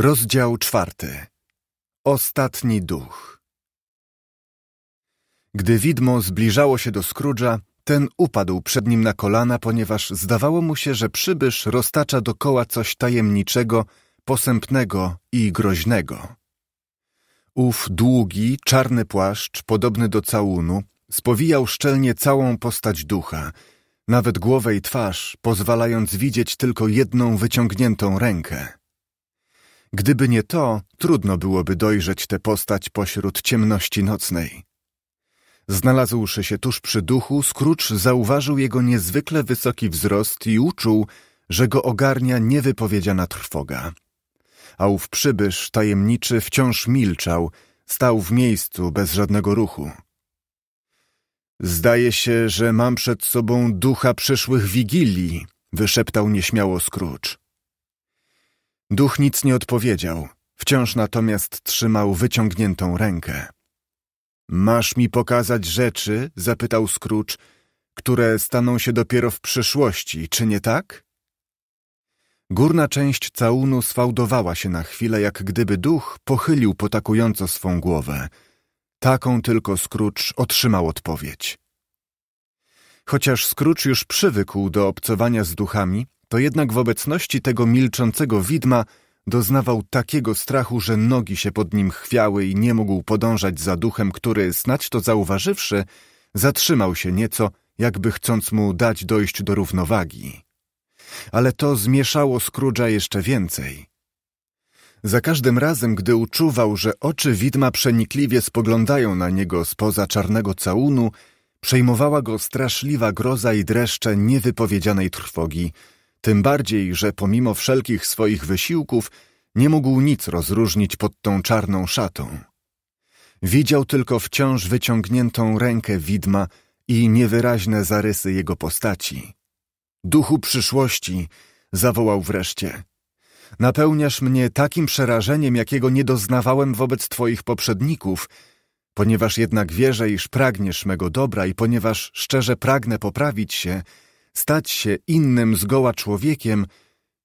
Rozdział czwarty. Ostatni duch. Gdy widmo zbliżało się do Scrooge'a, ten upadł przed nim na kolana, ponieważ zdawało mu się, że przybysz roztacza dokoła coś tajemniczego, posępnego i groźnego. Ów długi, czarny płaszcz, podobny do całunu, spowijał szczelnie całą postać ducha, nawet głowę i twarz, pozwalając widzieć tylko jedną wyciągniętą rękę. Gdyby nie to, trudno byłoby dojrzeć tę postać pośród ciemności nocnej. Znalazłszy się tuż przy duchu, Scrooge zauważył jego niezwykle wysoki wzrost i uczuł, że go ogarnia niewypowiedziana trwoga. A ów przybysz tajemniczy wciąż milczał, stał w miejscu bez żadnego ruchu. Zdaje się, że mam przed sobą ducha przyszłych wigilii, wyszeptał nieśmiało Scrooge. Duch nic nie odpowiedział, wciąż natomiast trzymał wyciągniętą rękę. Masz mi pokazać rzeczy, zapytał Scrooge, które staną się dopiero w przyszłości, czy nie tak? Górna część całunu sfałdowała się na chwilę, jak gdyby duch pochylił potakująco swą głowę. Taką tylko Scrooge otrzymał odpowiedź. Chociaż Scrooge już przywykł do obcowania z duchami, to jednak w obecności tego milczącego widma doznawał takiego strachu, że nogi się pod nim chwiały i nie mógł podążać za duchem, który, snać to zauważywszy, zatrzymał się nieco, jakby chcąc mu dać dojść do równowagi. Ale to zmieszało Scrooge'a jeszcze więcej. Za każdym razem, gdy uczuwał, że oczy widma przenikliwie spoglądają na niego spoza czarnego całunu, przejmowała go straszliwa groza i dreszcze niewypowiedzianej trwogi – tym bardziej, że pomimo wszelkich swoich wysiłków nie mógł nic rozróżnić pod tą czarną szatą. Widział tylko wciąż wyciągniętą rękę widma i niewyraźne zarysy jego postaci. Duchu przyszłości, zawołał wreszcie. Napełniasz mnie takim przerażeniem, jakiego nie doznawałem wobec Twoich poprzedników, ponieważ jednak wierzę, iż pragniesz mego dobra i ponieważ szczerze pragnę poprawić się, stać się innym zgoła człowiekiem,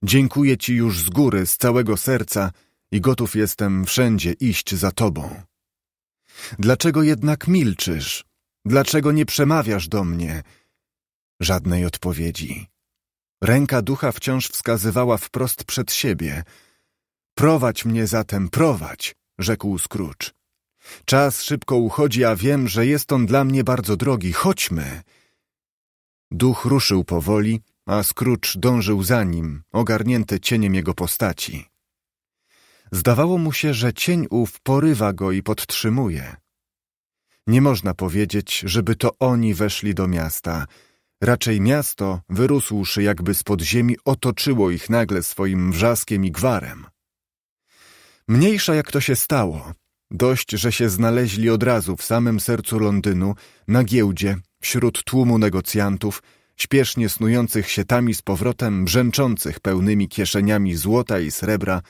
dziękuję Ci już z góry, z całego serca i gotów jestem wszędzie iść za Tobą. Dlaczego jednak milczysz? Dlaczego nie przemawiasz do mnie? Żadnej odpowiedzi. Ręka ducha wciąż wskazywała wprost przed siebie. Prowadź mnie zatem, prowadź, rzekł Scrooge. Czas szybko uchodzi, a wiem, że jest on dla mnie bardzo drogi. Chodźmy. Duch ruszył powoli, a Scrooge dążył za nim, ogarnięty cieniem jego postaci. Zdawało mu się, że cień ów porywa go i podtrzymuje. Nie można powiedzieć, żeby to oni weszli do miasta. Raczej miasto, wyrósłszy jakby z podziemi, otoczyło ich nagle swoim wrzaskiem i gwarem. Mniejsza jak to się stało, dość, że się znaleźli od razu w samym sercu Londynu, na giełdzie, wśród tłumu negocjantów, śpiesznie snujących się i z powrotem, brzęczących pełnymi kieszeniami złota i srebra,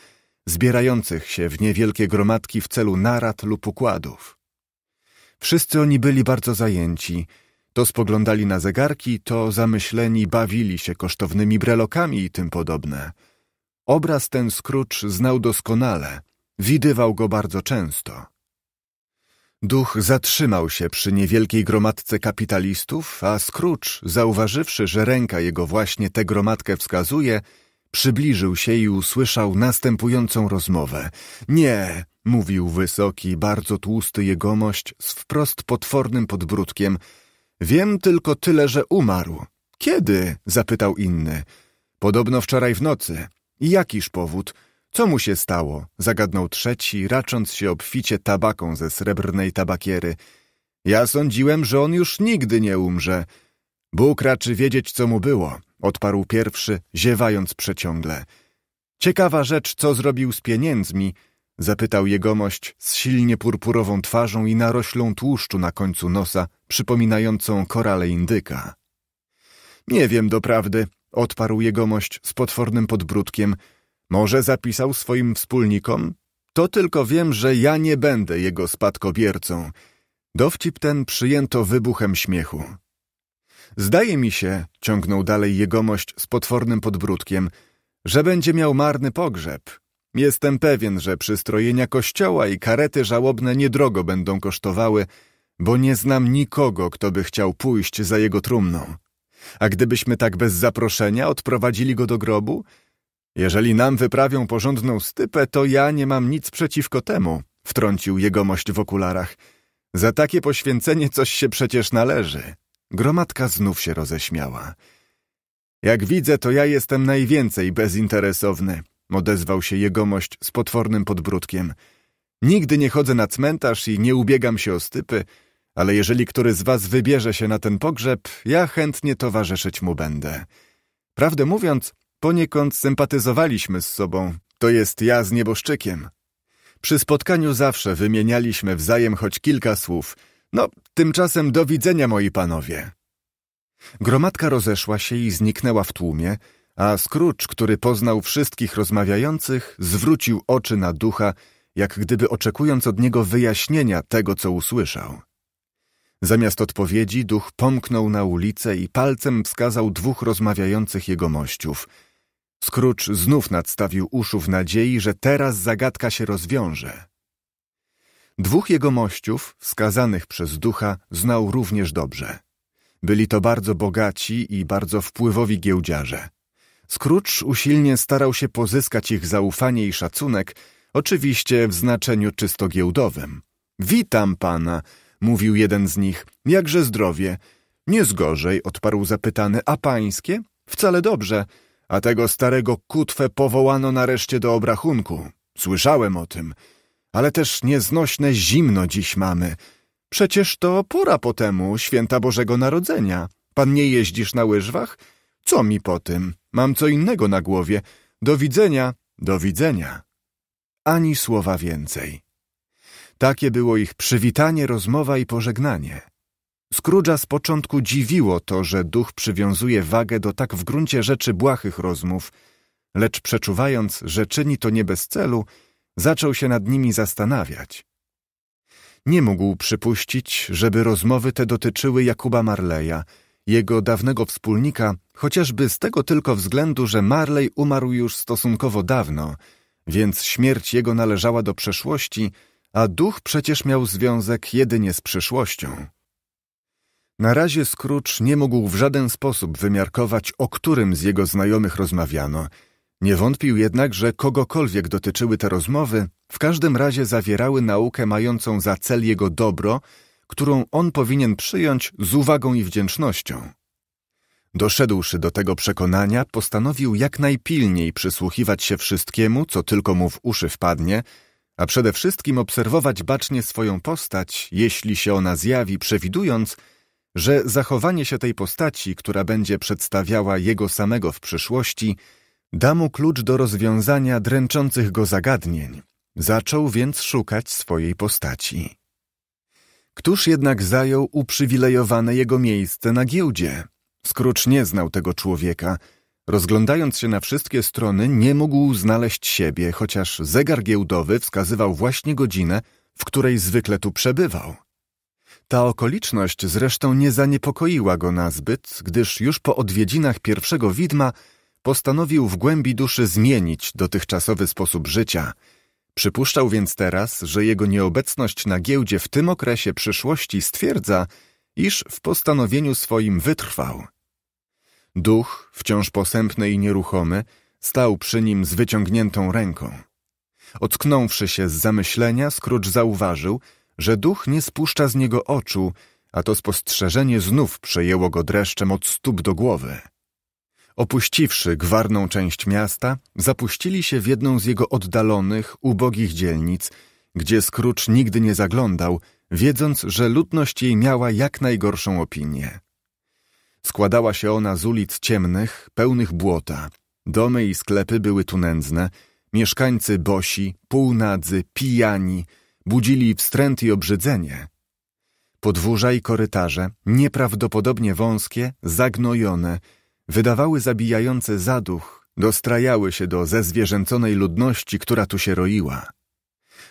zbierających się w niewielkie gromadki w celu narad lub układów. Wszyscy oni byli bardzo zajęci, to spoglądali na zegarki, to zamyśleni bawili się kosztownymi brelokami i tym podobne. Obraz ten Scrooge znał doskonale, widywał go bardzo często. Duch zatrzymał się przy niewielkiej gromadce kapitalistów, a Scrooge, zauważywszy, że ręka jego właśnie tę gromadkę wskazuje, przybliżył się i usłyszał następującą rozmowę. Nie, mówił wysoki, bardzo tłusty jegomość z wprost potwornym podbródkiem. Wiem tylko tyle, że umarł. Kiedy? zapytał inny. Podobno wczoraj w nocy. Jakiż powód? Co mu się stało? Zagadnął trzeci, racząc się obficie tabaką ze srebrnej tabakiery. Ja sądziłem, że on już nigdy nie umrze. Bóg raczy wiedzieć, co mu było, odparł pierwszy, ziewając przeciągle. Ciekawa rzecz, co zrobił z pieniędzmi, zapytał jegomość z silnie purpurową twarzą i naroślą tłuszczu na końcu nosa, przypominającą korale indyka. Nie wiem doprawdy, odparł jegomość z potwornym podbródkiem – może zapisał swoim wspólnikom? To tylko wiem, że ja nie będę jego spadkobiercą. Dowcip ten przyjęto wybuchem śmiechu. Zdaje mi się, ciągnął dalej jegomość z potwornym podbródkiem, że będzie miał marny pogrzeb. Jestem pewien, że przystrojenia kościoła i karety żałobne niedrogo będą kosztowały, bo nie znam nikogo, kto by chciał pójść za jego trumną. A gdybyśmy tak bez zaproszenia odprowadzili go do grobu, jeżeli nam wyprawią porządną stypę, to ja nie mam nic przeciwko temu, wtrącił jegomość w okularach. Za takie poświęcenie coś się przecież należy. Gromadka znów się roześmiała. Jak widzę, to ja jestem najwięcej bezinteresowny, odezwał się jegomość z potwornym podbródkiem. Nigdy nie chodzę na cmentarz i nie ubiegam się o stypy, ale jeżeli który z was wybierze się na ten pogrzeb, ja chętnie towarzyszyć mu będę. Prawdę mówiąc, Poniekąd sympatyzowaliśmy z sobą, to jest ja z nieboszczykiem. Przy spotkaniu zawsze wymienialiśmy wzajem choć kilka słów. No, tymczasem do widzenia, moi panowie. Gromadka rozeszła się i zniknęła w tłumie, a Scrooge, który poznał wszystkich rozmawiających, zwrócił oczy na ducha, jak gdyby oczekując od niego wyjaśnienia tego, co usłyszał. Zamiast odpowiedzi duch pomknął na ulicę i palcem wskazał dwóch rozmawiających jego mościów – Scrooge znów nadstawił uszu w nadziei, że teraz zagadka się rozwiąże. Dwóch jego mościów, wskazanych przez ducha, znał również dobrze. Byli to bardzo bogaci i bardzo wpływowi giełdziarze. Scrooge usilnie starał się pozyskać ich zaufanie i szacunek, oczywiście w znaczeniu czysto giełdowym. Witam pana, mówił jeden z nich. Jakże zdrowie? Nie zgorzej, odparł zapytany. A pańskie? Wcale dobrze a tego starego kutwę powołano nareszcie do obrachunku. Słyszałem o tym, ale też nieznośne zimno dziś mamy. Przecież to pora po temu, święta Bożego Narodzenia. Pan nie jeździsz na łyżwach? Co mi po tym? Mam co innego na głowie. Do widzenia, do widzenia. Ani słowa więcej. Takie było ich przywitanie, rozmowa i pożegnanie. Scrooge'a z początku dziwiło to, że duch przywiązuje wagę do tak w gruncie rzeczy błahych rozmów, lecz przeczuwając, że czyni to nie bez celu, zaczął się nad nimi zastanawiać. Nie mógł przypuścić, żeby rozmowy te dotyczyły Jakuba Marleya, jego dawnego wspólnika, chociażby z tego tylko względu, że Marley umarł już stosunkowo dawno, więc śmierć jego należała do przeszłości, a duch przecież miał związek jedynie z przyszłością. Na razie Scrooge nie mógł w żaden sposób wymiarkować, o którym z jego znajomych rozmawiano. Nie wątpił jednak, że kogokolwiek dotyczyły te rozmowy, w każdym razie zawierały naukę mającą za cel jego dobro, którą on powinien przyjąć z uwagą i wdzięcznością. Doszedłszy do tego przekonania, postanowił jak najpilniej przysłuchiwać się wszystkiemu, co tylko mu w uszy wpadnie, a przede wszystkim obserwować bacznie swoją postać, jeśli się ona zjawi, przewidując, że zachowanie się tej postaci, która będzie przedstawiała jego samego w przyszłości, da mu klucz do rozwiązania dręczących go zagadnień. Zaczął więc szukać swojej postaci. Któż jednak zajął uprzywilejowane jego miejsce na giełdzie? Scrooge nie znał tego człowieka. Rozglądając się na wszystkie strony, nie mógł znaleźć siebie, chociaż zegar giełdowy wskazywał właśnie godzinę, w której zwykle tu przebywał. Ta okoliczność zresztą nie zaniepokoiła go nazbyt, gdyż już po odwiedzinach pierwszego widma postanowił w głębi duszy zmienić dotychczasowy sposób życia. Przypuszczał więc teraz, że jego nieobecność na giełdzie w tym okresie przyszłości stwierdza, iż w postanowieniu swoim wytrwał. Duch, wciąż posępny i nieruchomy, stał przy nim z wyciągniętą ręką. Ocknąwszy się z zamyślenia, Scrooge zauważył, że duch nie spuszcza z niego oczu, a to spostrzeżenie znów przejęło go dreszczem od stóp do głowy. Opuściwszy gwarną część miasta, zapuścili się w jedną z jego oddalonych, ubogich dzielnic, gdzie Scrooge nigdy nie zaglądał, wiedząc, że ludność jej miała jak najgorszą opinię. Składała się ona z ulic ciemnych, pełnych błota. Domy i sklepy były tu nędzne, mieszkańcy bosi, półnadzy, pijani – budzili wstręt i obrzydzenie. Podwórza i korytarze, nieprawdopodobnie wąskie, zagnojone, wydawały zabijające zaduch, dostrajały się do zezwierzęconej ludności, która tu się roiła.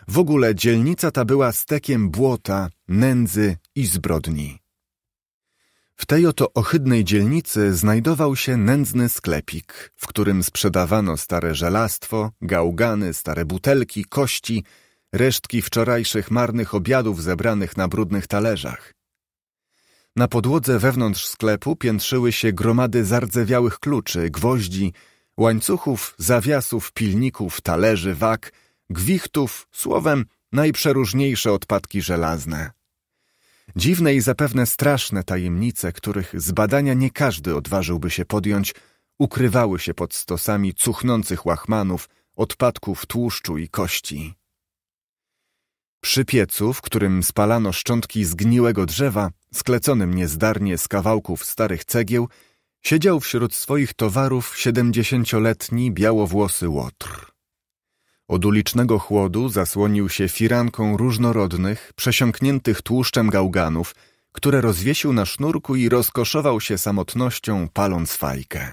W ogóle dzielnica ta była stekiem błota, nędzy i zbrodni. W tej oto ohydnej dzielnicy znajdował się nędzny sklepik, w którym sprzedawano stare żelastwo, gałgany, stare butelki, kości – resztki wczorajszych marnych obiadów zebranych na brudnych talerzach. Na podłodze wewnątrz sklepu piętrzyły się gromady zardzewiałych kluczy, gwoździ, łańcuchów, zawiasów, pilników, talerzy, wag, gwichtów, słowem najprzeróżniejsze odpadki żelazne. Dziwne i zapewne straszne tajemnice, których zbadania nie każdy odważyłby się podjąć, ukrywały się pod stosami cuchnących łachmanów, odpadków tłuszczu i kości. Przy piecu, w którym spalano szczątki zgniłego drzewa, skleconym niezdarnie z kawałków starych cegieł, siedział wśród swoich towarów siedemdziesięcioletni białowłosy łotr. Od ulicznego chłodu zasłonił się firanką różnorodnych, przesiąkniętych tłuszczem gałganów, które rozwiesił na sznurku i rozkoszował się samotnością, paląc fajkę.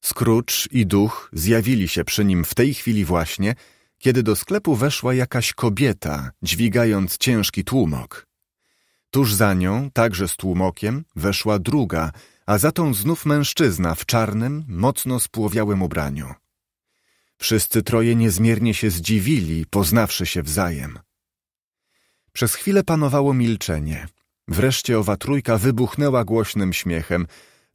Scrooge i duch zjawili się przy nim w tej chwili właśnie – kiedy do sklepu weszła jakaś kobieta, dźwigając ciężki tłumok. Tuż za nią, także z tłumokiem, weszła druga, a za tą znów mężczyzna w czarnym, mocno spłowiałym ubraniu. Wszyscy troje niezmiernie się zdziwili, poznawszy się wzajem. Przez chwilę panowało milczenie. Wreszcie owa trójka wybuchnęła głośnym śmiechem.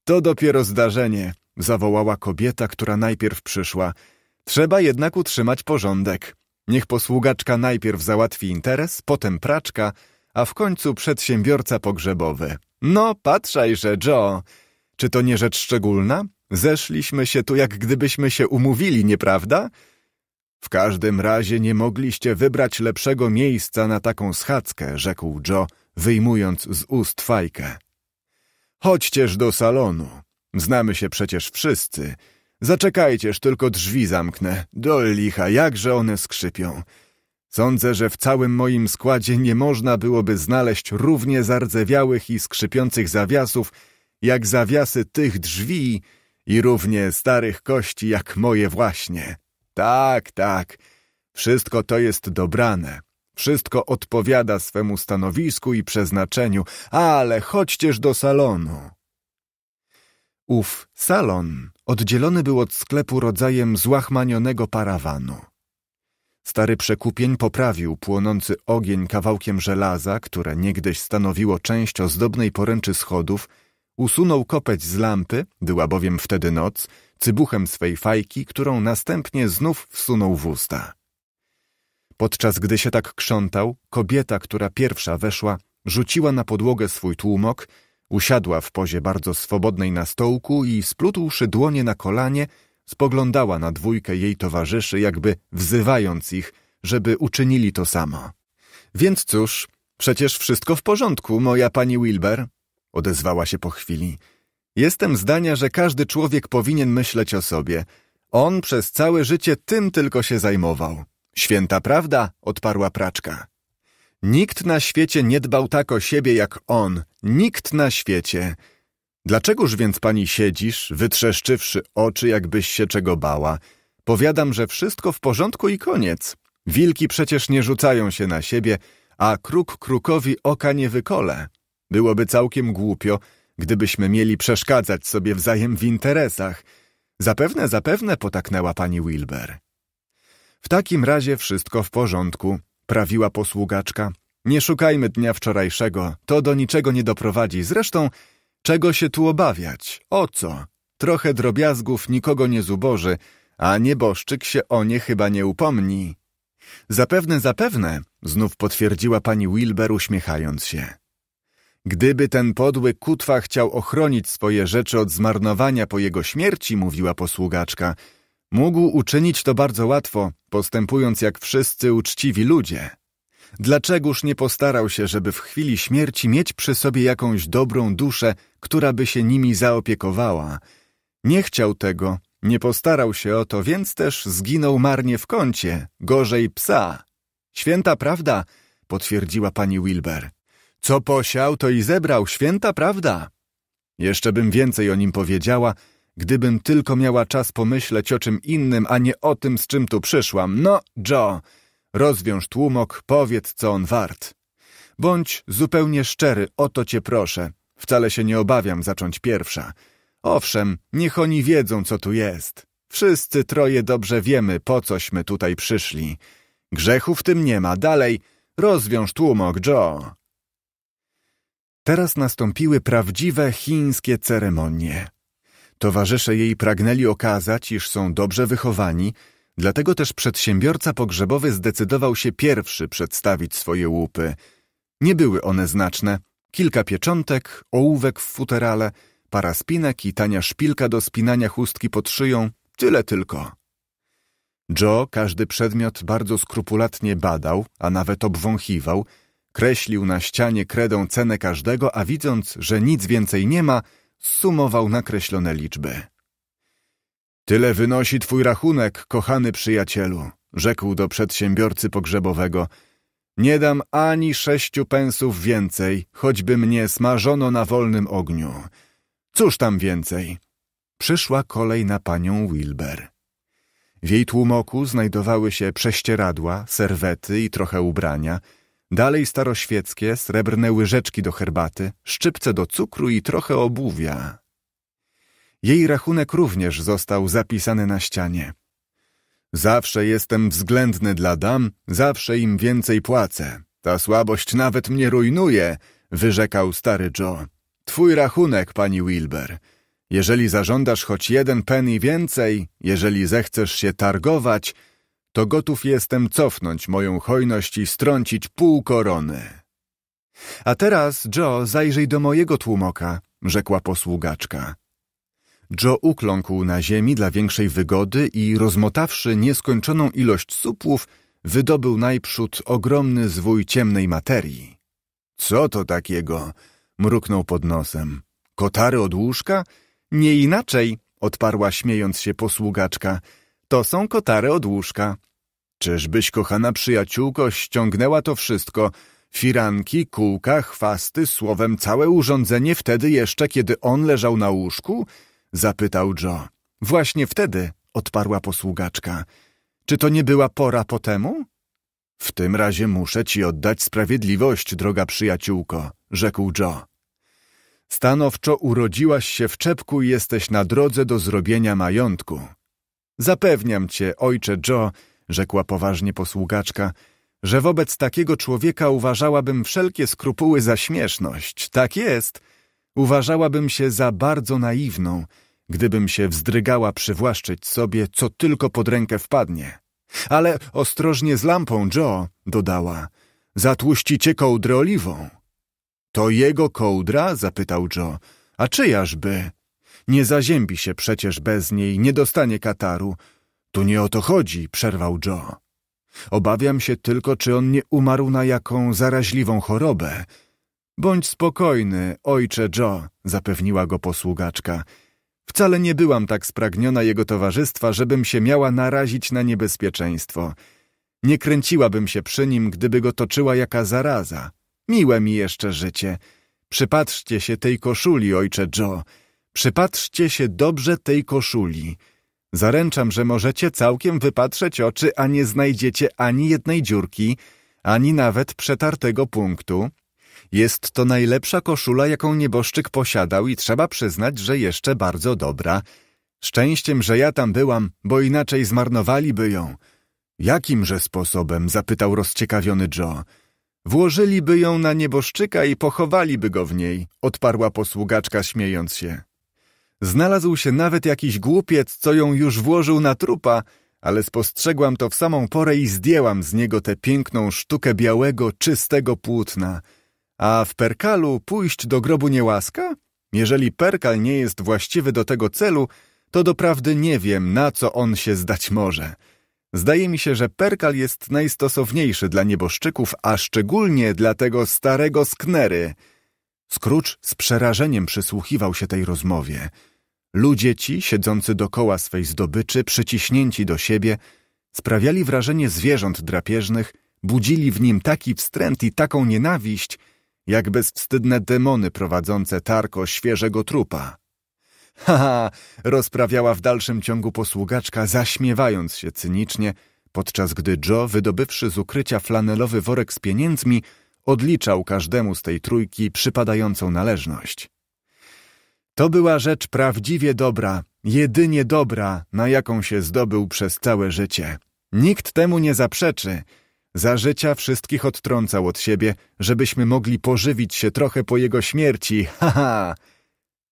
To dopiero zdarzenie, zawołała kobieta, która najpierw przyszła – Trzeba jednak utrzymać porządek. Niech posługaczka najpierw załatwi interes, potem praczka, a w końcu przedsiębiorca pogrzebowy. No, patrzajże, Joe. Czy to nie rzecz szczególna? Zeszliśmy się tu, jak gdybyśmy się umówili, nieprawda? W każdym razie nie mogliście wybrać lepszego miejsca na taką schadzkę, rzekł Joe, wyjmując z ust fajkę. Chodźcież do salonu. Znamy się przecież wszyscy – Zaczekajcież, tylko drzwi zamknę. Do licha, jakże one skrzypią. Sądzę, że w całym moim składzie nie można byłoby znaleźć równie zardzewiałych i skrzypiących zawiasów, jak zawiasy tych drzwi i równie starych kości, jak moje właśnie. Tak, tak, wszystko to jest dobrane. Wszystko odpowiada swemu stanowisku i przeznaczeniu, ale chodźcież do salonu. Ów salon oddzielony był od sklepu rodzajem złachmanionego parawanu. Stary przekupień poprawił płonący ogień kawałkiem żelaza, które niegdyś stanowiło część ozdobnej poręczy schodów, usunął kopeć z lampy, była bowiem wtedy noc, cybuchem swej fajki, którą następnie znów wsunął w usta. Podczas gdy się tak krzątał, kobieta, która pierwsza weszła, rzuciła na podłogę swój tłumok Usiadła w pozie bardzo swobodnej na stołku i splutłszy dłonie na kolanie, spoglądała na dwójkę jej towarzyszy, jakby wzywając ich, żeby uczynili to samo. Więc cóż, przecież wszystko w porządku, moja pani Wilber, odezwała się po chwili. Jestem zdania, że każdy człowiek powinien myśleć o sobie. On przez całe życie tym tylko się zajmował. Święta prawda, odparła praczka. Nikt na świecie nie dbał tak o siebie jak on. Nikt na świecie. Dlaczegoż więc pani siedzisz, wytrzeszczywszy oczy, jakbyś się czego bała? Powiadam, że wszystko w porządku i koniec. Wilki przecież nie rzucają się na siebie, a kruk krukowi oka nie wykole. Byłoby całkiem głupio, gdybyśmy mieli przeszkadzać sobie wzajem w interesach. Zapewne, zapewne, potaknęła pani Wilber. W takim razie wszystko w porządku, prawiła posługaczka. Nie szukajmy dnia wczorajszego, to do niczego nie doprowadzi. Zresztą, czego się tu obawiać? O co? Trochę drobiazgów nikogo nie zuboży, a nieboszczyk się o nie chyba nie upomni. Zapewne, zapewne, znów potwierdziła pani Wilber uśmiechając się. Gdyby ten podły kutwa chciał ochronić swoje rzeczy od zmarnowania po jego śmierci, mówiła posługaczka, Mógł uczynić to bardzo łatwo, postępując jak wszyscy uczciwi ludzie. Dlaczegoż nie postarał się, żeby w chwili śmierci mieć przy sobie jakąś dobrą duszę, która by się nimi zaopiekowała? Nie chciał tego, nie postarał się o to, więc też zginął marnie w kącie, gorzej psa. Święta prawda, potwierdziła pani Wilber. Co posiał, to i zebrał, święta prawda. Jeszcze bym więcej o nim powiedziała, Gdybym tylko miała czas pomyśleć o czym innym, a nie o tym, z czym tu przyszłam. No, Joe, rozwiąż tłumok, powiedz, co on wart. Bądź zupełnie szczery, o to cię proszę. Wcale się nie obawiam zacząć pierwsza. Owszem, niech oni wiedzą, co tu jest. Wszyscy troje dobrze wiemy, po cośmy tutaj przyszli. Grzechu w tym nie ma. Dalej, rozwiąż tłumok, Joe. Teraz nastąpiły prawdziwe chińskie ceremonie. Towarzysze jej pragnęli okazać, iż są dobrze wychowani, dlatego też przedsiębiorca pogrzebowy zdecydował się pierwszy przedstawić swoje łupy. Nie były one znaczne. Kilka pieczątek, ołówek w futerale, para spinek i tania szpilka do spinania chustki pod szyją, tyle tylko. Joe każdy przedmiot bardzo skrupulatnie badał, a nawet obwąchiwał, kreślił na ścianie kredą cenę każdego, a widząc, że nic więcej nie ma – sumował nakreślone liczby. Tyle wynosi twój rachunek, kochany przyjacielu, rzekł do przedsiębiorcy pogrzebowego. Nie dam ani sześciu pensów więcej, choćby mnie smażono na wolnym ogniu. Cóż tam więcej? Przyszła kolej na panią Wilber. W jej tłumoku znajdowały się prześcieradła, serwety i trochę ubrania – Dalej staroświeckie, srebrne łyżeczki do herbaty, szczypce do cukru i trochę obuwia. Jej rachunek również został zapisany na ścianie. Zawsze jestem względny dla dam, zawsze im więcej płacę. Ta słabość nawet mnie rujnuje, wyrzekał stary Joe. Twój rachunek, pani Wilber. Jeżeli zażądasz choć jeden penny więcej, jeżeli zechcesz się targować, to gotów jestem cofnąć moją hojność i strącić pół korony. A teraz, Joe, zajrzyj do mojego tłumoka, rzekła posługaczka. Joe ukląkł na ziemi dla większej wygody i rozmotawszy nieskończoną ilość supłów, wydobył najprzód ogromny zwój ciemnej materii. Co to takiego? mruknął pod nosem. Kotary od łóżka? Nie inaczej, odparła śmiejąc się posługaczka. To są kotary od łóżka. Czyżbyś, kochana przyjaciółko, ściągnęła to wszystko? Firanki, kółka, chwasty, słowem całe urządzenie wtedy jeszcze, kiedy on leżał na łóżku? Zapytał Joe. Właśnie wtedy, odparła posługaczka. Czy to nie była pora po temu? W tym razie muszę ci oddać sprawiedliwość, droga przyjaciółko, rzekł Joe. Stanowczo urodziłaś się w czepku i jesteś na drodze do zrobienia majątku. Zapewniam cię, ojcze Joe, rzekła poważnie posługaczka, że wobec takiego człowieka uważałabym wszelkie skrupuły za śmieszność. Tak jest. Uważałabym się za bardzo naiwną, gdybym się wzdrygała przywłaszczyć sobie, co tylko pod rękę wpadnie. Ale ostrożnie z lampą, Joe, dodała. Zatłuścicie kołdrę oliwą. To jego kołdra? zapytał Joe. A czyjażby? Nie zaziębi się przecież bez niej, nie dostanie kataru. Tu nie o to chodzi, przerwał Joe. Obawiam się tylko, czy on nie umarł na jaką zaraźliwą chorobę. Bądź spokojny, ojcze Joe, zapewniła go posługaczka. Wcale nie byłam tak spragniona jego towarzystwa, żebym się miała narazić na niebezpieczeństwo. Nie kręciłabym się przy nim, gdyby go toczyła jaka zaraza. Miłe mi jeszcze życie. Przypatrzcie się tej koszuli, ojcze Joe. Przypatrzcie się dobrze tej koszuli. Zaręczam, że możecie całkiem wypatrzeć oczy, a nie znajdziecie ani jednej dziurki, ani nawet przetartego punktu. Jest to najlepsza koszula, jaką nieboszczyk posiadał i trzeba przyznać, że jeszcze bardzo dobra. Szczęściem, że ja tam byłam, bo inaczej zmarnowaliby ją. Jakimże sposobem? zapytał rozciekawiony Joe. Włożyliby ją na nieboszczyka i pochowaliby go w niej, odparła posługaczka śmiejąc się. Znalazł się nawet jakiś głupiec, co ją już włożył na trupa, ale spostrzegłam to w samą porę i zdjęłam z niego tę piękną sztukę białego, czystego płótna. A w perkalu pójść do grobu nie łaska? Jeżeli perkal nie jest właściwy do tego celu, to doprawdy nie wiem, na co on się zdać może. Zdaje mi się, że perkal jest najstosowniejszy dla nieboszczyków, a szczególnie dla tego starego sknery – Scrooge z przerażeniem przysłuchiwał się tej rozmowie. Ludzie ci, siedzący dokoła swej zdobyczy, przyciśnięci do siebie, sprawiali wrażenie zwierząt drapieżnych, budzili w nim taki wstręt i taką nienawiść, jak bezwstydne demony prowadzące tarko świeżego trupa. Ha ha! rozprawiała w dalszym ciągu posługaczka, zaśmiewając się cynicznie, podczas gdy Joe, wydobywszy z ukrycia flanelowy worek z pieniędzmi, odliczał każdemu z tej trójki przypadającą należność. To była rzecz prawdziwie dobra, jedynie dobra, na jaką się zdobył przez całe życie. Nikt temu nie zaprzeczy. Za życia wszystkich odtrącał od siebie, żebyśmy mogli pożywić się trochę po jego śmierci. Ha Ha.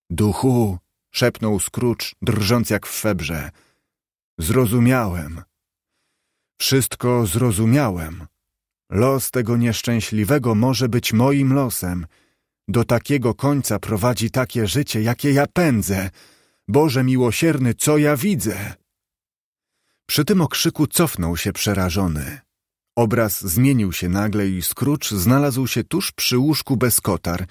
Duchu! szepnął Scrooge, drżąc jak w febrze. Zrozumiałem. Wszystko zrozumiałem. Los tego nieszczęśliwego może być moim losem. Do takiego końca prowadzi takie życie, jakie ja pędzę. Boże miłosierny, co ja widzę? Przy tym okrzyku cofnął się przerażony. Obraz zmienił się nagle i Scrooge znalazł się tuż przy łóżku bez kotar,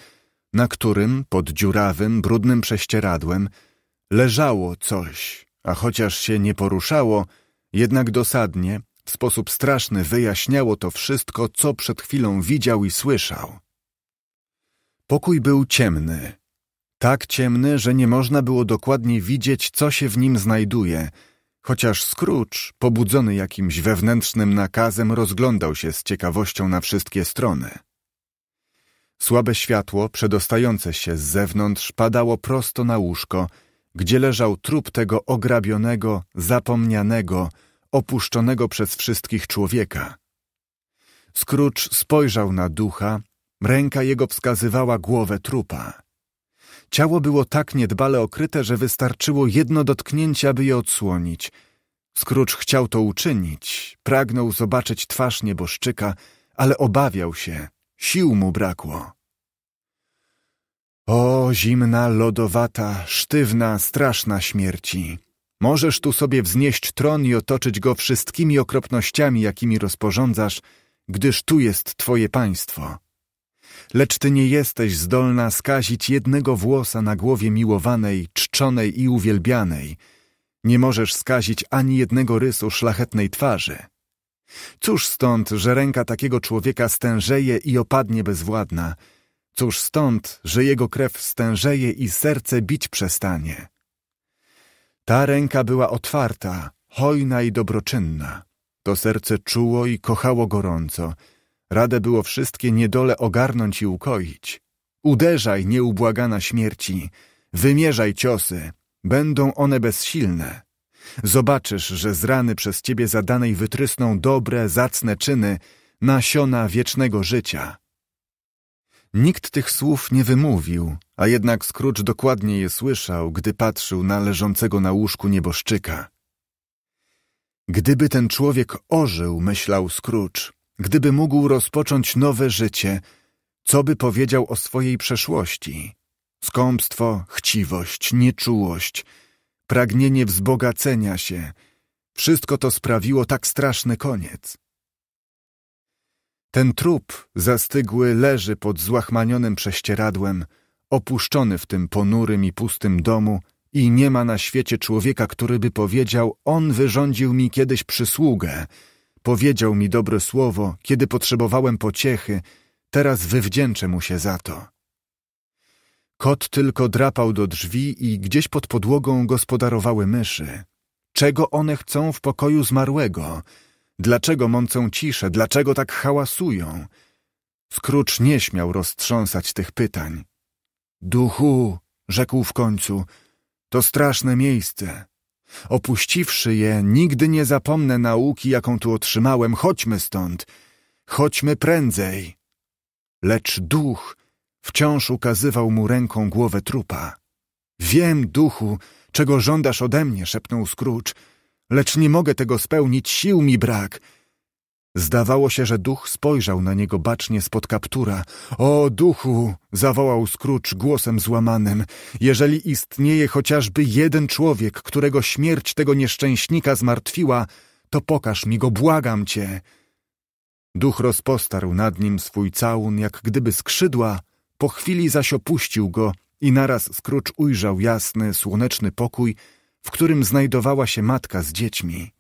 na którym, pod dziurawym, brudnym prześcieradłem, leżało coś, a chociaż się nie poruszało, jednak dosadnie, w sposób straszny wyjaśniało to wszystko, co przed chwilą widział i słyszał. Pokój był ciemny. Tak ciemny, że nie można było dokładnie widzieć, co się w nim znajduje, chociaż Scrooge, pobudzony jakimś wewnętrznym nakazem, rozglądał się z ciekawością na wszystkie strony. Słabe światło, przedostające się z zewnątrz, padało prosto na łóżko, gdzie leżał trup tego ograbionego, zapomnianego, opuszczonego przez wszystkich człowieka. Scrooge spojrzał na ducha, ręka jego wskazywała głowę trupa. Ciało było tak niedbale okryte, że wystarczyło jedno dotknięcie, aby je odsłonić. Scrooge chciał to uczynić, pragnął zobaczyć twarz nieboszczyka, ale obawiał się, sił mu brakło. O, zimna, lodowata, sztywna, straszna śmierci! Możesz tu sobie wznieść tron i otoczyć go wszystkimi okropnościami, jakimi rozporządzasz, gdyż tu jest Twoje państwo. Lecz Ty nie jesteś zdolna skazić jednego włosa na głowie miłowanej, czczonej i uwielbianej. Nie możesz skazić ani jednego rysu szlachetnej twarzy. Cóż stąd, że ręka takiego człowieka stężeje i opadnie bezwładna? Cóż stąd, że jego krew stężeje i serce bić przestanie? Ta ręka była otwarta, hojna i dobroczynna. To serce czuło i kochało gorąco. Radę było wszystkie niedole ogarnąć i ukoić. Uderzaj, nieubłagana śmierci, wymierzaj ciosy, będą one bezsilne. Zobaczysz, że z rany przez ciebie zadanej wytrysną dobre, zacne czyny, nasiona wiecznego życia. Nikt tych słów nie wymówił, a jednak Scrooge dokładnie je słyszał, gdy patrzył na leżącego na łóżku nieboszczyka. Gdyby ten człowiek ożył, myślał Scrooge, gdyby mógł rozpocząć nowe życie, co by powiedział o swojej przeszłości? Skąpstwo, chciwość, nieczułość, pragnienie wzbogacenia się – wszystko to sprawiło tak straszny koniec. Ten trup zastygły leży pod złachmanionym prześcieradłem, opuszczony w tym ponurym i pustym domu i nie ma na świecie człowieka, który by powiedział on wyrządził mi kiedyś przysługę, powiedział mi dobre słowo, kiedy potrzebowałem pociechy, teraz wywdzięczę mu się za to. Kot tylko drapał do drzwi i gdzieś pod podłogą gospodarowały myszy. Czego one chcą w pokoju zmarłego – Dlaczego mącą ciszę? Dlaczego tak hałasują? Scrooge nie śmiał roztrząsać tych pytań. Duchu, rzekł w końcu, to straszne miejsce. Opuściwszy je, nigdy nie zapomnę nauki, jaką tu otrzymałem. Chodźmy stąd. Chodźmy prędzej. Lecz duch wciąż ukazywał mu ręką głowę trupa. Wiem, duchu, czego żądasz ode mnie, szepnął Scrooge – lecz nie mogę tego spełnić, sił mi brak. Zdawało się, że duch spojrzał na niego bacznie spod kaptura. O duchu! zawołał Scrooge głosem złamanym. Jeżeli istnieje chociażby jeden człowiek, którego śmierć tego nieszczęśnika zmartwiła, to pokaż mi go, błagam cię. Duch rozpostarł nad nim swój całun, jak gdyby skrzydła, po chwili zaś opuścił go i naraz Scrooge ujrzał jasny, słoneczny pokój, w którym znajdowała się matka z dziećmi.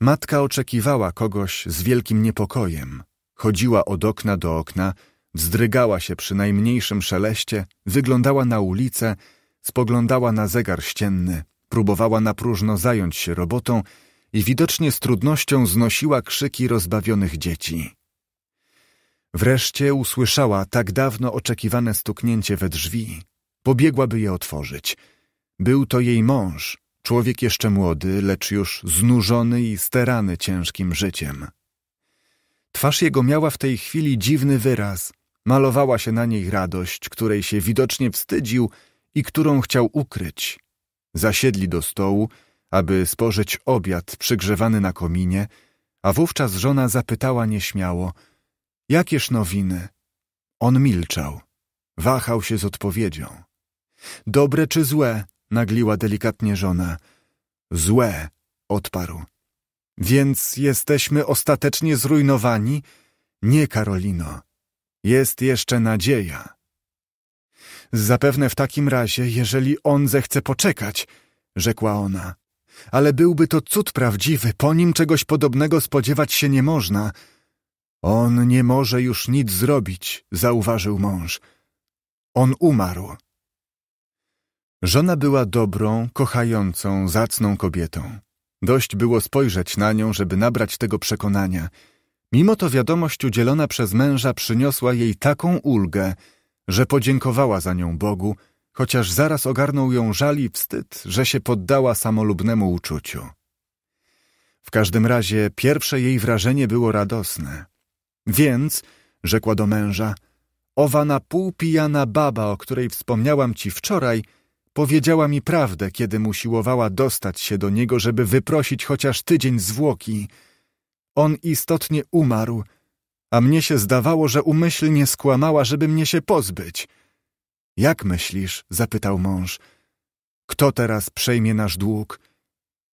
Matka oczekiwała kogoś z wielkim niepokojem. Chodziła od okna do okna, wzdrygała się przy najmniejszym szeleście, wyglądała na ulicę, spoglądała na zegar ścienny, próbowała na próżno zająć się robotą i widocznie z trudnością znosiła krzyki rozbawionych dzieci. Wreszcie usłyszała tak dawno oczekiwane stuknięcie we drzwi. Pobiegła, by je otworzyć – był to jej mąż, człowiek jeszcze młody, lecz już znużony i sterany ciężkim życiem. Twarz jego miała w tej chwili dziwny wyraz. Malowała się na niej radość, której się widocznie wstydził i którą chciał ukryć. Zasiedli do stołu, aby spożyć obiad przygrzewany na kominie, a wówczas żona zapytała nieśmiało – jakież nowiny? On milczał, wahał się z odpowiedzią. – Dobre czy złe? nagliła delikatnie żona. Złe, odparł. Więc jesteśmy ostatecznie zrujnowani? Nie, Karolino. Jest jeszcze nadzieja. Zapewne w takim razie, jeżeli on zechce poczekać, rzekła ona. Ale byłby to cud prawdziwy, po nim czegoś podobnego spodziewać się nie można. On nie może już nic zrobić, zauważył mąż. On umarł. Żona była dobrą, kochającą, zacną kobietą. Dość było spojrzeć na nią, żeby nabrać tego przekonania. Mimo to wiadomość udzielona przez męża przyniosła jej taką ulgę, że podziękowała za nią Bogu, chociaż zaraz ogarnął ją żal i wstyd, że się poddała samolubnemu uczuciu. W każdym razie pierwsze jej wrażenie było radosne. Więc, rzekła do męża, owa na pół pijana baba, o której wspomniałam ci wczoraj – Powiedziała mi prawdę, kiedy usiłowała dostać się do niego, żeby wyprosić chociaż tydzień zwłoki. On istotnie umarł, a mnie się zdawało, że umyślnie skłamała, żeby mnie się pozbyć. Jak myślisz? zapytał mąż. Kto teraz przejmie nasz dług?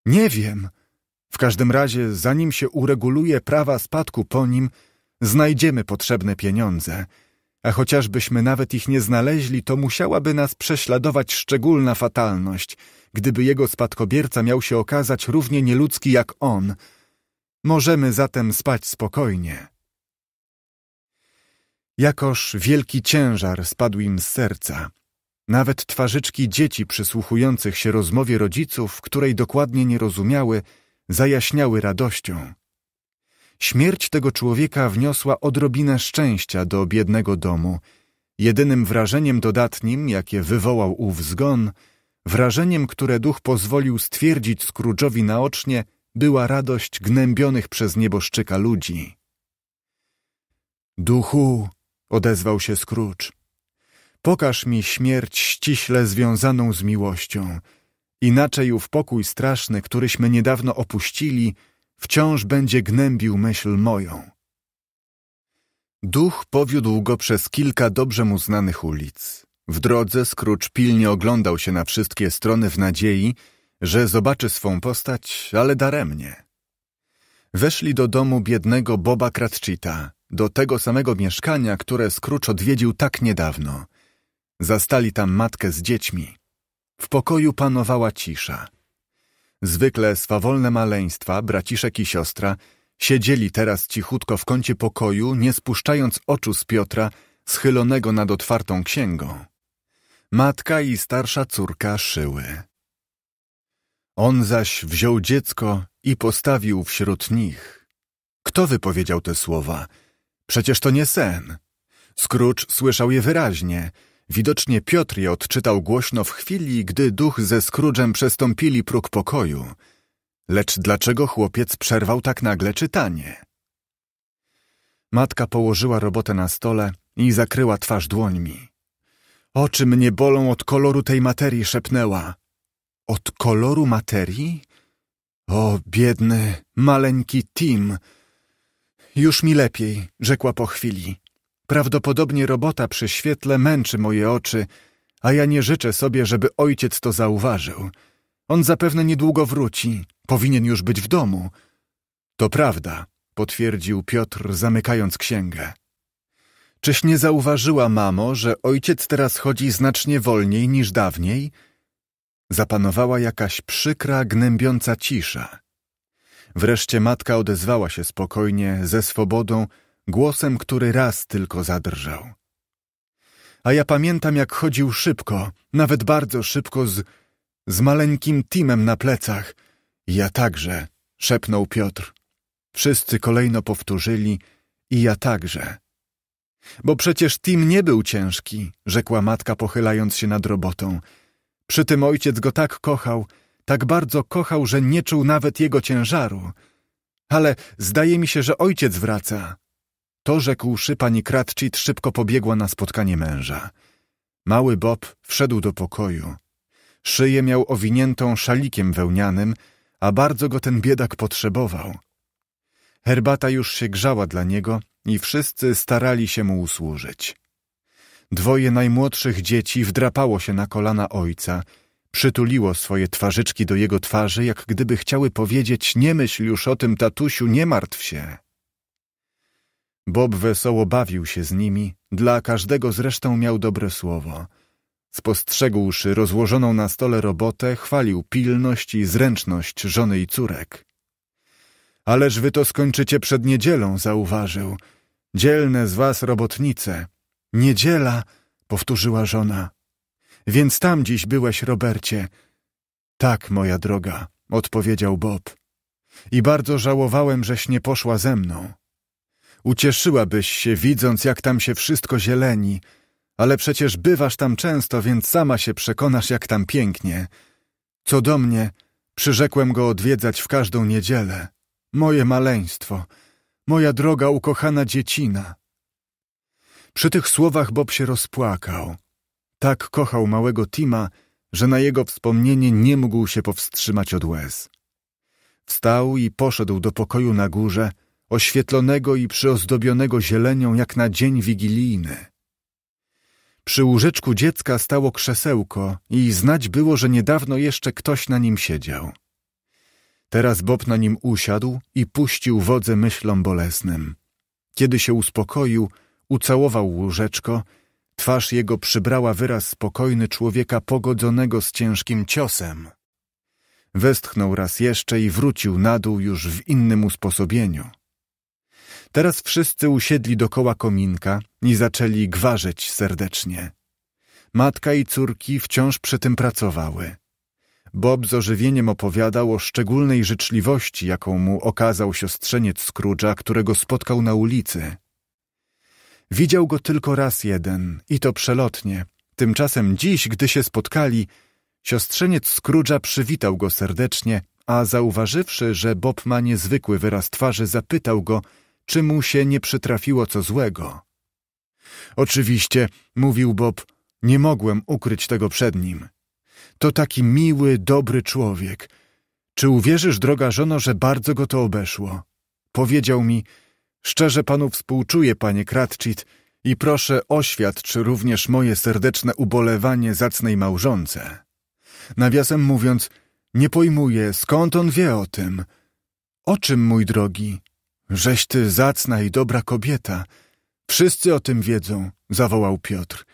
Nie wiem. W każdym razie, zanim się ureguluje prawa spadku po nim, znajdziemy potrzebne pieniądze. A chociażbyśmy nawet ich nie znaleźli, to musiałaby nas prześladować szczególna fatalność, gdyby jego spadkobierca miał się okazać równie nieludzki jak on. Możemy zatem spać spokojnie. Jakoż wielki ciężar spadł im z serca. Nawet twarzyczki dzieci przysłuchujących się rozmowie rodziców, której dokładnie nie rozumiały, zajaśniały radością. Śmierć tego człowieka wniosła odrobinę szczęścia do biednego domu. Jedynym wrażeniem dodatnim, jakie wywołał ów zgon, wrażeniem, które duch pozwolił stwierdzić Scrooge'owi naocznie, była radość gnębionych przez nieboszczyka ludzi. Duchu, odezwał się Scrooge, pokaż mi śmierć ściśle związaną z miłością. Inaczej ów pokój straszny, któryśmy niedawno opuścili, wciąż będzie gnębił myśl moją. Duch powiódł go przez kilka dobrze mu znanych ulic. W drodze Scrooge pilnie oglądał się na wszystkie strony w nadziei, że zobaczy swą postać, ale daremnie. Weszli do domu biednego Boba Cratchita, do tego samego mieszkania, które Scrooge odwiedził tak niedawno. Zastali tam matkę z dziećmi. W pokoju panowała cisza. Zwykle swawolne maleństwa, braciszek i siostra, siedzieli teraz cichutko w kącie pokoju, nie spuszczając oczu z Piotra, schylonego nad otwartą księgą. Matka i starsza córka szyły. On zaś wziął dziecko i postawił wśród nich. Kto wypowiedział te słowa? Przecież to nie sen. Scrooge słyszał je wyraźnie – Widocznie Piotr je odczytał głośno w chwili, gdy duch ze Scrooge'em przestąpili próg pokoju. Lecz dlaczego chłopiec przerwał tak nagle czytanie? Matka położyła robotę na stole i zakryła twarz dłońmi. Oczy mnie bolą od koloru tej materii, szepnęła. Od koloru materii? O, biedny, maleńki Tim! Już mi lepiej, rzekła po chwili. Prawdopodobnie robota przy świetle męczy moje oczy, a ja nie życzę sobie, żeby ojciec to zauważył. On zapewne niedługo wróci, powinien już być w domu. To prawda, potwierdził Piotr, zamykając księgę. Czyś nie zauważyła, mamo, że ojciec teraz chodzi znacznie wolniej niż dawniej? Zapanowała jakaś przykra, gnębiąca cisza. Wreszcie matka odezwała się spokojnie, ze swobodą, głosem, który raz tylko zadrżał. A ja pamiętam, jak chodził szybko, nawet bardzo szybko, z, z maleńkim Timem na plecach. Ja także, szepnął Piotr. Wszyscy kolejno powtórzyli i ja także. Bo przecież Tim nie był ciężki, rzekła matka pochylając się nad robotą. Przy tym ojciec go tak kochał, tak bardzo kochał, że nie czuł nawet jego ciężaru. Ale zdaje mi się, że ojciec wraca, to rzekłszy, pani Kratchit szybko pobiegła na spotkanie męża. Mały Bob wszedł do pokoju. Szyję miał owiniętą szalikiem wełnianym, a bardzo go ten biedak potrzebował. Herbata już się grzała dla niego i wszyscy starali się mu usłużyć. Dwoje najmłodszych dzieci wdrapało się na kolana ojca, przytuliło swoje twarzyczki do jego twarzy, jak gdyby chciały powiedzieć nie myśl już o tym, tatusiu, nie martw się. Bob wesoło bawił się z nimi, dla każdego zresztą miał dobre słowo. Spostrzegłszy rozłożoną na stole robotę, chwalił pilność i zręczność żony i córek. Ależ wy to skończycie przed niedzielą, zauważył. Dzielne z was robotnice. Niedziela, powtórzyła żona. Więc tam dziś byłeś, Robercie. Tak, moja droga, odpowiedział Bob. I bardzo żałowałem, żeś nie poszła ze mną. Ucieszyłabyś się, widząc, jak tam się wszystko zieleni, ale przecież bywasz tam często, więc sama się przekonasz, jak tam pięknie. Co do mnie, przyrzekłem go odwiedzać w każdą niedzielę. Moje maleństwo, moja droga ukochana dziecina. Przy tych słowach Bob się rozpłakał. Tak kochał małego Tima, że na jego wspomnienie nie mógł się powstrzymać od łez. Wstał i poszedł do pokoju na górze, oświetlonego i przyozdobionego zielenią jak na dzień wigilijny. Przy łóżeczku dziecka stało krzesełko i znać było, że niedawno jeszcze ktoś na nim siedział. Teraz Bob na nim usiadł i puścił wodze myślom bolesnym. Kiedy się uspokoił, ucałował łóżeczko, twarz jego przybrała wyraz spokojny człowieka pogodzonego z ciężkim ciosem. Westchnął raz jeszcze i wrócił na dół już w innym usposobieniu. Teraz wszyscy usiedli dokoła kominka i zaczęli gwarzyć serdecznie. Matka i córki wciąż przy tym pracowały. Bob z ożywieniem opowiadał o szczególnej życzliwości, jaką mu okazał siostrzeniec Scrooge'a, którego spotkał na ulicy. Widział go tylko raz jeden i to przelotnie. Tymczasem dziś, gdy się spotkali, siostrzeniec Scrooge'a przywitał go serdecznie, a zauważywszy, że Bob ma niezwykły wyraz twarzy, zapytał go – czy mu się nie przytrafiło co złego. Oczywiście, mówił Bob, nie mogłem ukryć tego przed nim. To taki miły, dobry człowiek. Czy uwierzysz, droga żono, że bardzo go to obeszło? Powiedział mi, szczerze panu współczuję, panie Kratchit, i proszę oświadczy również moje serdeczne ubolewanie zacnej małżonce. Nawiasem mówiąc, nie pojmuję, skąd on wie o tym. O czym, mój drogi? Żeś ty zacna i dobra kobieta. Wszyscy o tym wiedzą, zawołał Piotr.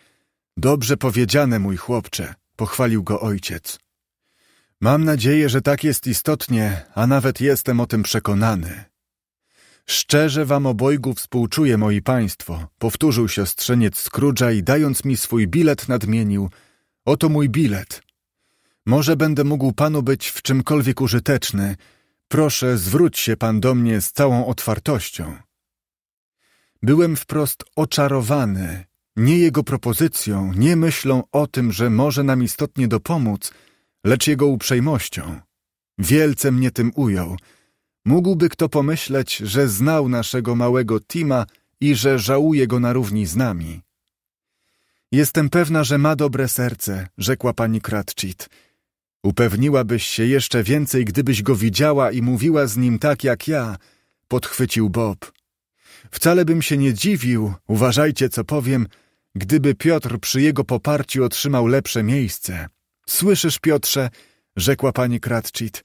Dobrze powiedziane, mój chłopcze, pochwalił go ojciec. Mam nadzieję, że tak jest istotnie, a nawet jestem o tym przekonany. Szczerze wam obojgu współczuję, moi państwo, powtórzył siostrzeniec Scrooge'a i dając mi swój bilet nadmienił. Oto mój bilet. Może będę mógł panu być w czymkolwiek użyteczny, Proszę, zwróć się pan do mnie z całą otwartością. Byłem wprost oczarowany, nie jego propozycją, nie myślą o tym, że może nam istotnie dopomóc, lecz jego uprzejmością. Wielce mnie tym ujął. Mógłby kto pomyśleć, że znał naszego małego Tima i że żałuje go na równi z nami. Jestem pewna, że ma dobre serce, rzekła pani Kratchit Upewniłabyś się jeszcze więcej, gdybyś go widziała i mówiła z nim tak jak ja, podchwycił Bob. Wcale bym się nie dziwił, uważajcie co powiem, gdyby Piotr przy jego poparciu otrzymał lepsze miejsce. Słyszysz, Piotrze, rzekła pani Kratchit.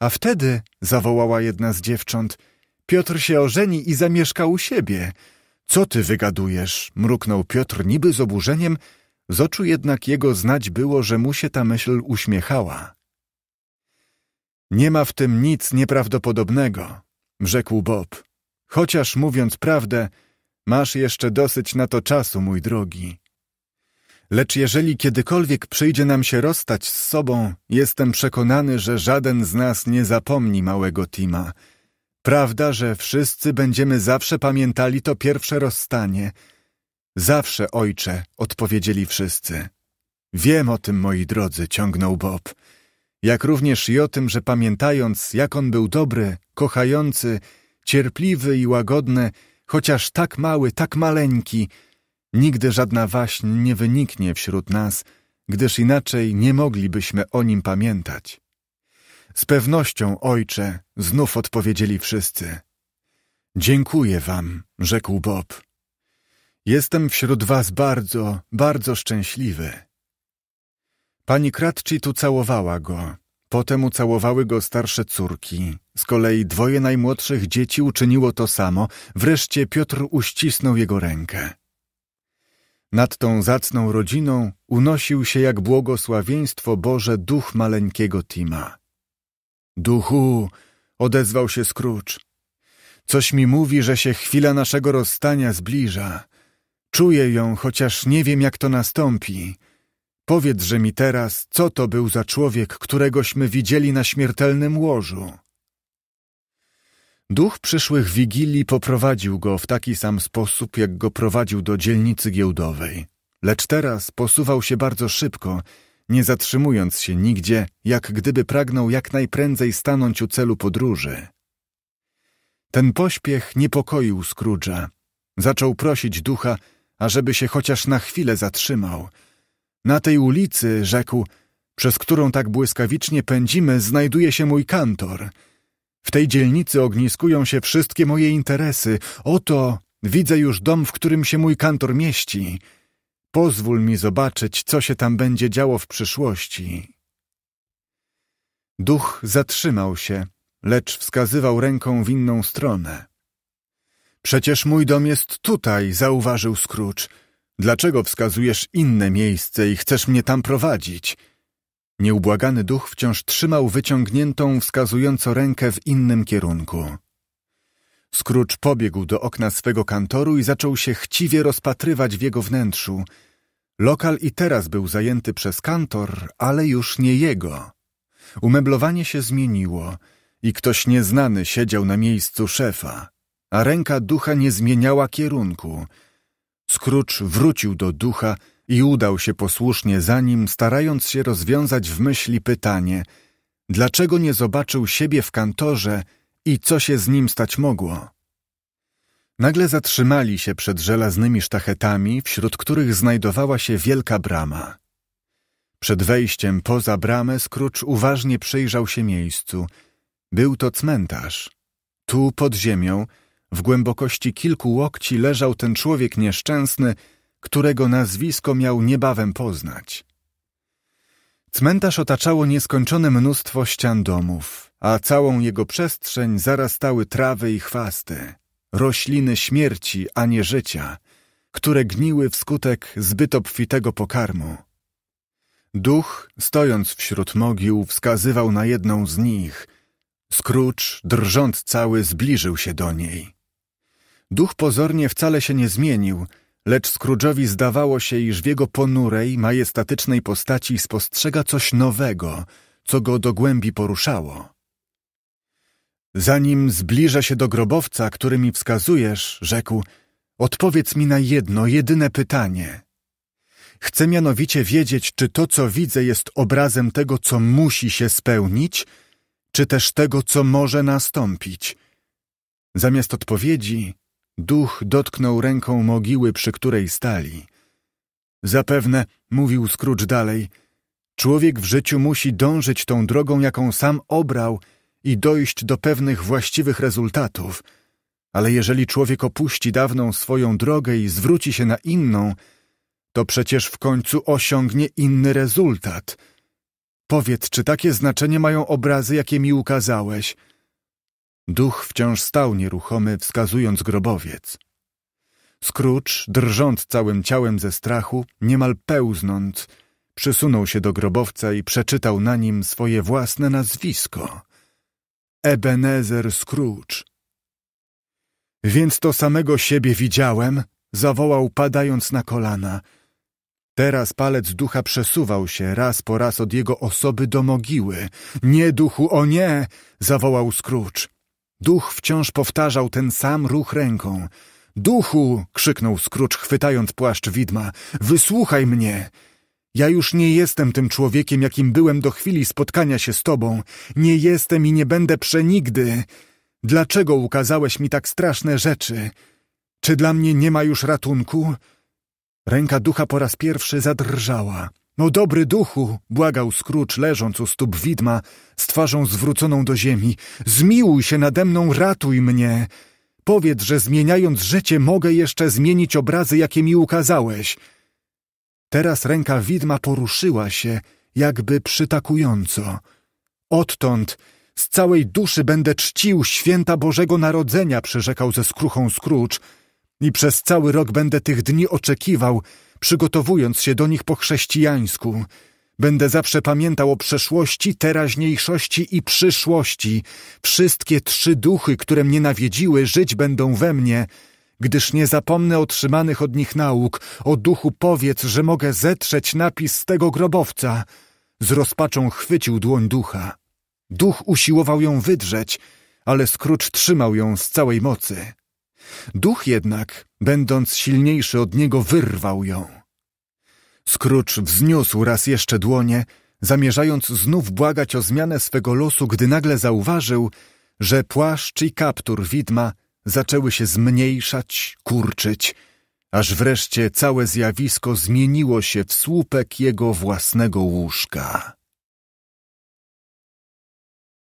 A wtedy, zawołała jedna z dziewcząt, Piotr się ożeni i zamieszka u siebie. Co ty wygadujesz? mruknął Piotr niby z oburzeniem, z oczu jednak jego znać było, że mu się ta myśl uśmiechała. Nie ma w tym nic nieprawdopodobnego, rzekł Bob. Chociaż mówiąc prawdę, masz jeszcze dosyć na to czasu, mój drogi. Lecz jeżeli kiedykolwiek przyjdzie nam się rozstać z sobą, jestem przekonany, że żaden z nas nie zapomni małego Tima. Prawda, że wszyscy będziemy zawsze pamiętali to pierwsze rozstanie – Zawsze, ojcze, odpowiedzieli wszyscy. Wiem o tym, moi drodzy, ciągnął Bob. Jak również i o tym, że pamiętając, jak on był dobry, kochający, cierpliwy i łagodny, chociaż tak mały, tak maleńki, nigdy żadna waśń nie wyniknie wśród nas, gdyż inaczej nie moglibyśmy o nim pamiętać. Z pewnością, ojcze, znów odpowiedzieli wszyscy. Dziękuję wam, rzekł Bob. Jestem wśród was bardzo, bardzo szczęśliwy. Pani tu całowała go. Potem ucałowały go starsze córki. Z kolei dwoje najmłodszych dzieci uczyniło to samo. Wreszcie Piotr uścisnął jego rękę. Nad tą zacną rodziną unosił się jak błogosławieństwo Boże duch maleńkiego Tima. Duchu, odezwał się Scrooge. Coś mi mówi, że się chwila naszego rozstania zbliża. Czuję ją, chociaż nie wiem, jak to nastąpi. Powiedz, że mi teraz, co to był za człowiek, któregośmy widzieli na śmiertelnym łożu. Duch przyszłych wigilii poprowadził go w taki sam sposób, jak go prowadził do dzielnicy giełdowej. Lecz teraz posuwał się bardzo szybko, nie zatrzymując się nigdzie, jak gdyby pragnął jak najprędzej stanąć u celu podróży. Ten pośpiech niepokoił Scrooge'a. Zaczął prosić ducha, ażeby się chociaż na chwilę zatrzymał. Na tej ulicy, rzekł, przez którą tak błyskawicznie pędzimy, znajduje się mój kantor. W tej dzielnicy ogniskują się wszystkie moje interesy. Oto widzę już dom, w którym się mój kantor mieści. Pozwól mi zobaczyć, co się tam będzie działo w przyszłości. Duch zatrzymał się, lecz wskazywał ręką w inną stronę. Przecież mój dom jest tutaj, zauważył Scrooge. Dlaczego wskazujesz inne miejsce i chcesz mnie tam prowadzić? Nieubłagany duch wciąż trzymał wyciągniętą, wskazująco rękę w innym kierunku. Scrooge pobiegł do okna swego kantoru i zaczął się chciwie rozpatrywać w jego wnętrzu. Lokal i teraz był zajęty przez kantor, ale już nie jego. Umeblowanie się zmieniło i ktoś nieznany siedział na miejscu szefa a ręka ducha nie zmieniała kierunku. Scrooge wrócił do ducha i udał się posłusznie za nim, starając się rozwiązać w myśli pytanie, dlaczego nie zobaczył siebie w kantorze i co się z nim stać mogło. Nagle zatrzymali się przed żelaznymi sztachetami, wśród których znajdowała się wielka brama. Przed wejściem poza bramę Scrooge uważnie przyjrzał się miejscu. Był to cmentarz. Tu, pod ziemią, w głębokości kilku łokci leżał ten człowiek nieszczęsny, którego nazwisko miał niebawem poznać. Cmentarz otaczało nieskończone mnóstwo ścian domów, a całą jego przestrzeń zarastały trawy i chwasty, rośliny śmierci, a nie życia, które gniły wskutek zbyt obfitego pokarmu. Duch, stojąc wśród mogił, wskazywał na jedną z nich. Scrooge, drżąc cały, zbliżył się do niej. Duch pozornie wcale się nie zmienił, lecz Scrooge'owi zdawało się, iż w jego ponurej, majestatycznej postaci spostrzega coś nowego, co go do głębi poruszało. Zanim zbliża się do grobowca, który mi wskazujesz, rzekł, odpowiedz mi na jedno, jedyne pytanie. Chcę mianowicie wiedzieć, czy to, co widzę, jest obrazem tego, co musi się spełnić, czy też tego, co może nastąpić. Zamiast odpowiedzi, Duch dotknął ręką mogiły, przy której stali. Zapewne, mówił Scrooge dalej, człowiek w życiu musi dążyć tą drogą, jaką sam obrał i dojść do pewnych właściwych rezultatów. Ale jeżeli człowiek opuści dawną swoją drogę i zwróci się na inną, to przecież w końcu osiągnie inny rezultat. Powiedz, czy takie znaczenie mają obrazy, jakie mi ukazałeś – Duch wciąż stał nieruchomy, wskazując grobowiec. Scrooge, drżąc całym ciałem ze strachu, niemal pełznąc, przysunął się do grobowca i przeczytał na nim swoje własne nazwisko. Ebenezer Scrooge. Więc to samego siebie widziałem, zawołał padając na kolana. Teraz palec ducha przesuwał się raz po raz od jego osoby do mogiły. Nie, duchu, o nie! zawołał Scrooge. Duch wciąż powtarzał ten sam ruch ręką. Duchu! krzyknął Scrooge, chwytając płaszcz widma. Wysłuchaj mnie! Ja już nie jestem tym człowiekiem, jakim byłem do chwili spotkania się z tobą. Nie jestem i nie będę przenigdy. Dlaczego ukazałeś mi tak straszne rzeczy? Czy dla mnie nie ma już ratunku? Ręka ducha po raz pierwszy zadrżała. O no dobry duchu! błagał Scrooge, leżąc u stóp widma, z twarzą zwróconą do ziemi. Zmiłuj się nade mną, ratuj mnie! Powiedz, że zmieniając życie mogę jeszcze zmienić obrazy, jakie mi ukazałeś. Teraz ręka widma poruszyła się, jakby przytakująco. Odtąd z całej duszy będę czcił święta Bożego Narodzenia, przyrzekał ze skruchą Scrooge, i przez cały rok będę tych dni oczekiwał, przygotowując się do nich po chrześcijańsku. Będę zawsze pamiętał o przeszłości, teraźniejszości i przyszłości. Wszystkie trzy duchy, które mnie nawiedziły, żyć będą we mnie, gdyż nie zapomnę otrzymanych od nich nauk. O duchu powiedz, że mogę zetrzeć napis z tego grobowca. Z rozpaczą chwycił dłoń ducha. Duch usiłował ją wydrzeć, ale Scrooge trzymał ją z całej mocy. Duch jednak będąc silniejszy od niego, wyrwał ją. Scrooge wzniósł raz jeszcze dłonie, zamierzając znów błagać o zmianę swego losu, gdy nagle zauważył, że płaszcz i kaptur widma zaczęły się zmniejszać, kurczyć, aż wreszcie całe zjawisko zmieniło się w słupek jego własnego łóżka.